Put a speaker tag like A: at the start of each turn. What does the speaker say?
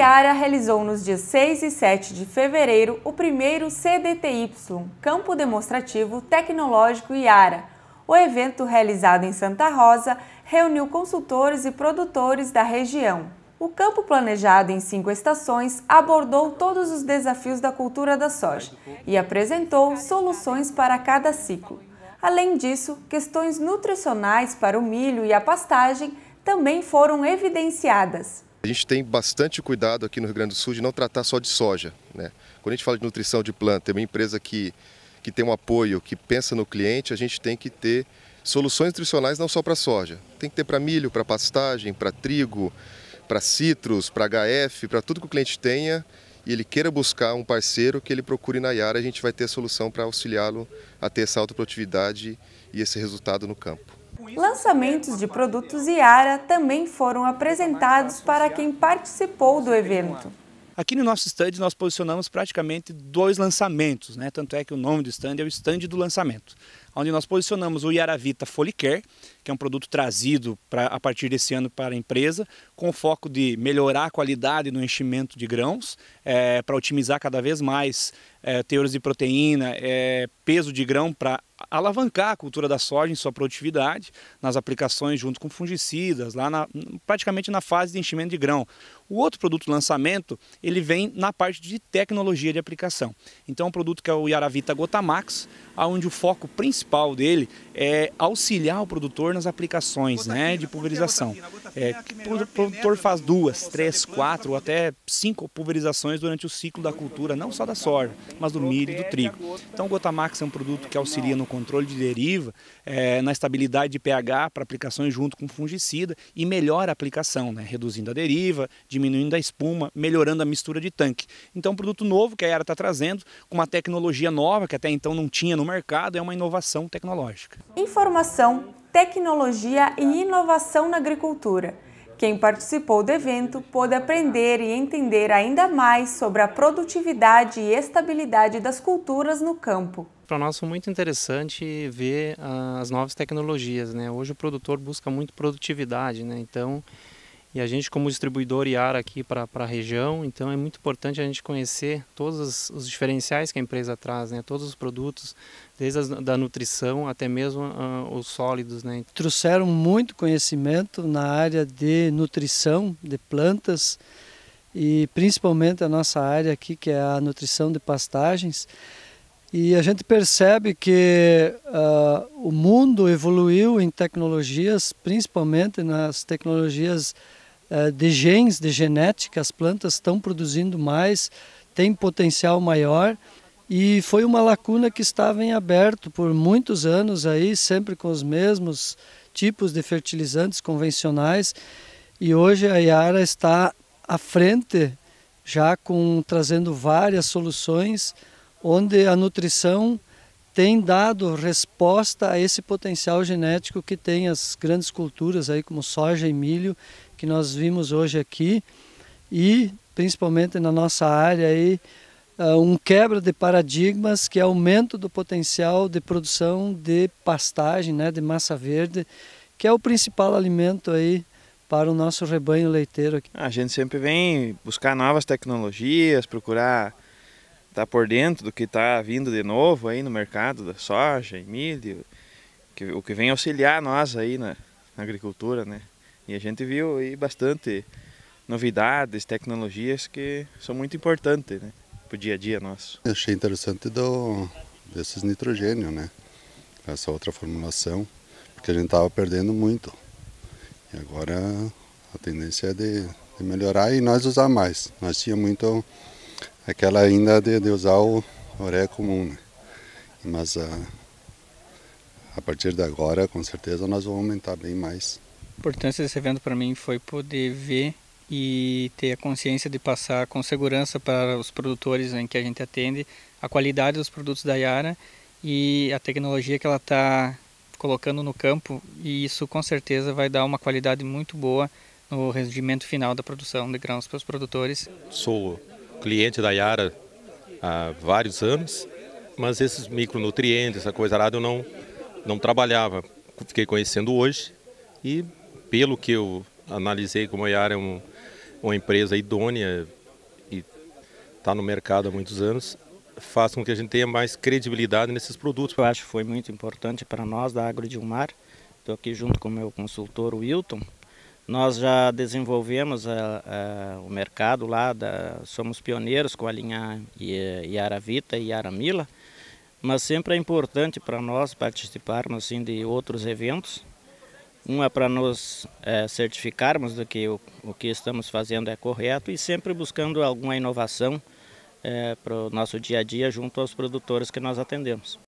A: Iara realizou nos dias 6 e 7 de fevereiro o primeiro CDTY, Campo Demonstrativo Tecnológico Iara. O evento, realizado em Santa Rosa, reuniu consultores e produtores da região. O campo planejado em cinco estações abordou todos os desafios da cultura da soja e apresentou soluções para cada ciclo. Além disso, questões nutricionais para o milho e a pastagem também foram evidenciadas.
B: A gente
C: tem bastante cuidado aqui no Rio Grande do Sul de não tratar só de soja. Né? Quando a gente fala de nutrição de planta, é uma empresa que, que tem um apoio, que pensa no cliente, a gente tem que ter soluções nutricionais não só para soja. Tem que ter para milho, para pastagem, para trigo, para citros, para HF, para tudo que o cliente tenha e ele queira buscar um parceiro que ele procure na Yara, a gente vai ter a solução para auxiliá-lo a ter essa alta produtividade e esse resultado no campo.
A: Lançamentos de produtos Iara também foram apresentados para quem participou do evento.
C: Aqui no nosso stand nós posicionamos praticamente dois lançamentos, né? tanto é que o nome do stand é o stand do lançamento, onde nós posicionamos o Vita Folicare, que é um produto trazido pra, a partir desse ano para a empresa, com o foco de melhorar a qualidade no enchimento de grãos, é, para otimizar cada vez mais é, teores de proteína, é, peso de grão para alavancar a cultura da soja em sua produtividade, nas aplicações junto com fungicidas, lá na, praticamente na fase de enchimento de grão. O outro produto lançamento, ele vem na parte de tecnologia de aplicação. Então, é um produto que é o Yaravita Gotamax, onde o foco principal dele é auxiliar o produtor nas aplicações né, de pulverização. É, é o produtor faz né? duas, três, quatro ou até cinco pulverizações durante o ciclo da cultura, não só da soja, mas do milho e do trigo. Então, o Gotamax é um produto que auxilia no controle de deriva, é, na estabilidade de pH para aplicações junto com fungicida e melhora a aplicação, né, reduzindo a deriva, diminuindo diminuindo a espuma, melhorando a mistura de tanque. Então, um produto novo que a Yara está trazendo, com uma tecnologia nova que até então não tinha no mercado, é uma inovação tecnológica.
A: Informação, tecnologia e inovação na agricultura. Quem participou do evento pôde aprender e entender ainda mais sobre a produtividade e estabilidade das culturas no campo.
C: Para nós foi muito interessante ver ah, as novas tecnologias. Né? Hoje o produtor busca muito produtividade, né? então e a gente, como distribuidor IAR aqui para a região, então é muito importante a gente conhecer todos os diferenciais que a empresa traz, né? todos os produtos, desde a da nutrição até mesmo uh, os sólidos.
B: Né? Trouxeram muito conhecimento na área de nutrição de plantas e principalmente a nossa área aqui, que é a nutrição de pastagens. E a gente percebe que uh, o mundo evoluiu em tecnologias, principalmente nas tecnologias eh, de genes, de genética, as plantas estão produzindo mais, têm potencial maior e foi uma lacuna que estava em aberto por muitos anos aí, sempre com os mesmos tipos de fertilizantes convencionais e hoje a Iara está à frente já com trazendo várias soluções onde a nutrição tem dado resposta a esse potencial genético que tem as grandes culturas aí como soja e milho que nós vimos hoje aqui e principalmente na nossa área aí ah, um quebra de paradigmas que é aumento do potencial de produção de pastagem, né, de massa verde, que é o principal alimento aí para o nosso rebanho leiteiro aqui. A gente
C: sempre vem buscar novas tecnologias, procurar estar tá por dentro do que está vindo de novo aí no mercado da soja e milho, que, o que vem auxiliar nós aí na, na agricultura, né? E a gente viu aí bastante novidades, tecnologias que são muito importantes né, para o dia a dia nosso.
B: Eu achei interessante do, desses nitrogênio, né? Essa outra formulação, porque a gente estava perdendo muito. E agora a tendência é de, de, melhorar e nós usar mais. Nós tínhamos muito aquela ainda de, de usar o oré comum, né? Mas a, ah, a partir de agora, com certeza, nós vamos aumentar bem mais importância desse evento para mim foi poder ver e ter a consciência de passar com segurança para os produtores em que a gente atende a qualidade dos produtos da Yara e a tecnologia que ela está colocando no campo e isso com certeza vai dar uma qualidade muito boa no rendimento final da produção de grãos para os produtores.
C: Sou cliente da Yara há vários anos, mas esses micronutrientes, essa coisa arada eu não não trabalhava. Fiquei conhecendo hoje e pelo que eu analisei, como a Yara é um, uma empresa idônea e está no mercado há muitos anos, faz com que a gente tenha mais credibilidade nesses produtos. Eu acho que foi muito importante para nós da Agro de Umar. Estou aqui junto com o meu consultor, Wilton. Nós já desenvolvemos a, eh, a, eh, o mercado lá, da, somos pioneiros com a linha Vita e Iaramila, mas sempre é importante para nós participarmos assim, de outros eventos um é para nos é, certificarmos de que o, o, que estamos fazendo é correto e sempre buscando alguma inovação é, para o nosso dia a dia junto aos produtores que nós atendemos.